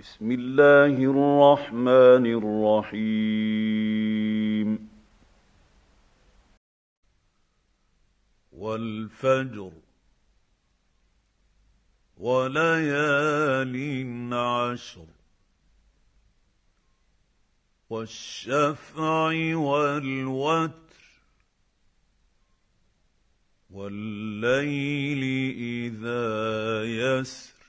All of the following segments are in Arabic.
بسم الله الرحمن الرحيم والفجر وليال عشر والشفع والوتر والليل اذا يسر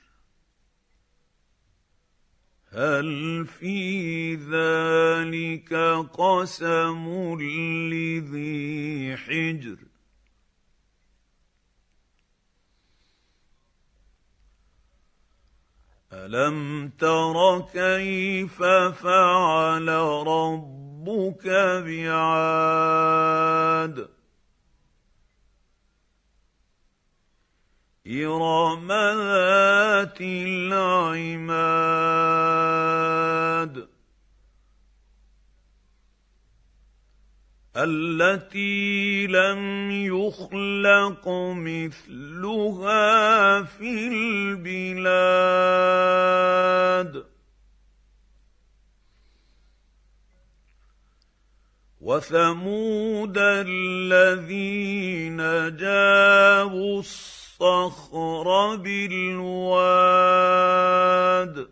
هل في ذلك قسم لذي حجر الم تر كيف فعل ربك بعاد ارم ذات العماد التي لم يخلق مثلها في البلاد وثمود الذين جابوا الصخر بالواد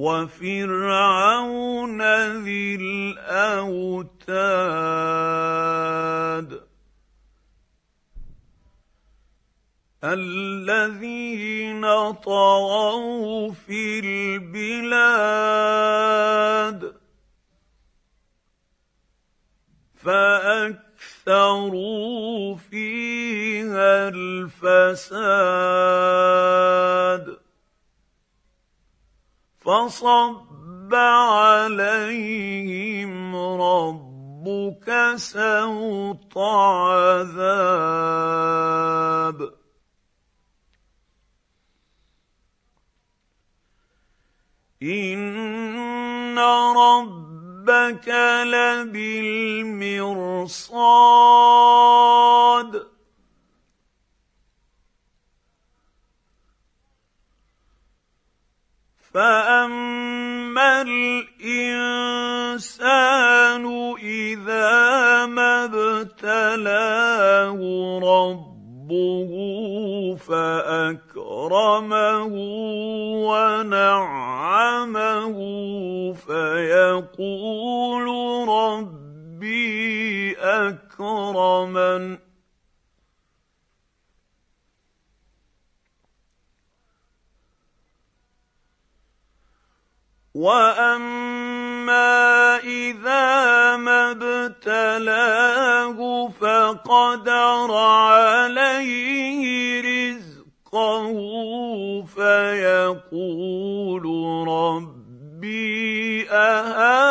وفرعون ذي الاوتاد الذين طغوا في البلاد فاكثروا فيها الفساد فصب عليهم ربك سوط عذاب ان ربك لبالمرصاد فاما الانسان اذا ما ابتلاه ربه فاكرمه ونعمه فيقول ربي اكرمن واما اذا ما ابتلاه فقدر عليه رزقه فيقول ربي اهان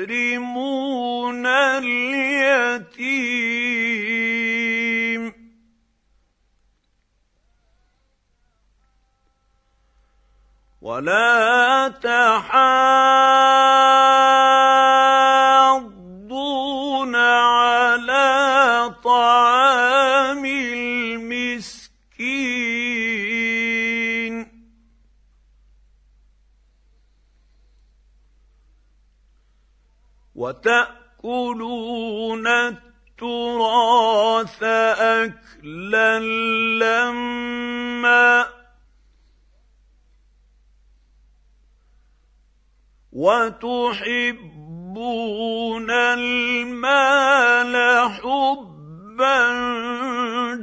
يكرمون اليتيم ولا تحاسبون وتاكلون التراث اكلا لما وتحبون المال حبا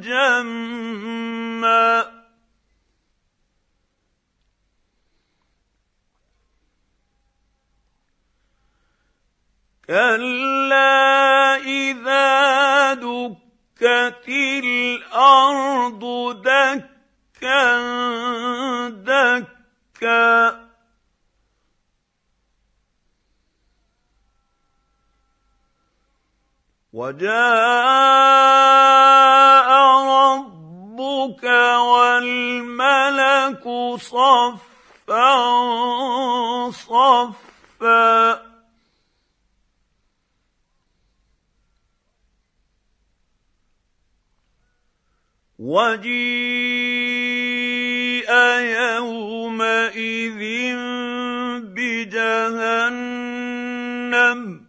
جما كلا اذا دكت الارض دكا دكا وجاء ربك والملك صفا صفا وجيء يومئذ بجهنم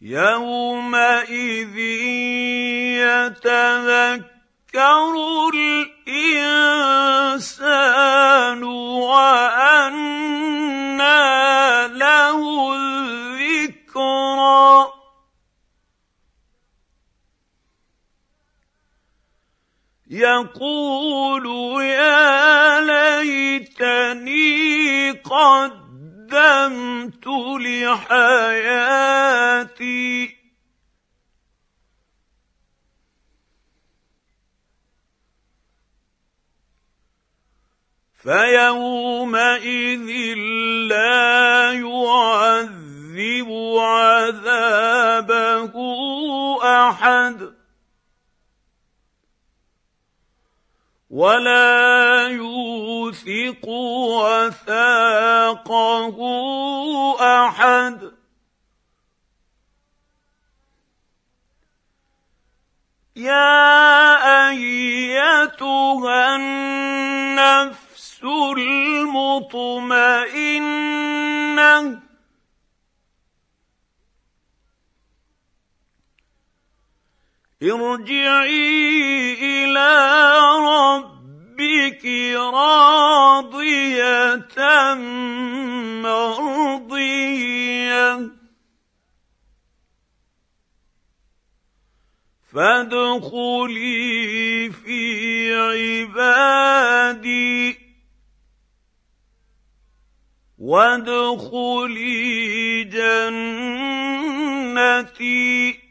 يومئذ يتذكر الإنسان يقول يا ليتني قدمت لحياتي فيومئذ لا يعذب عذابه احد ولا يوثق وثاقه احد يا ايتها النفس المطمئنه ارجعي الى ربك راضية مرضية فادخلي في عبادي وادخلي جنتي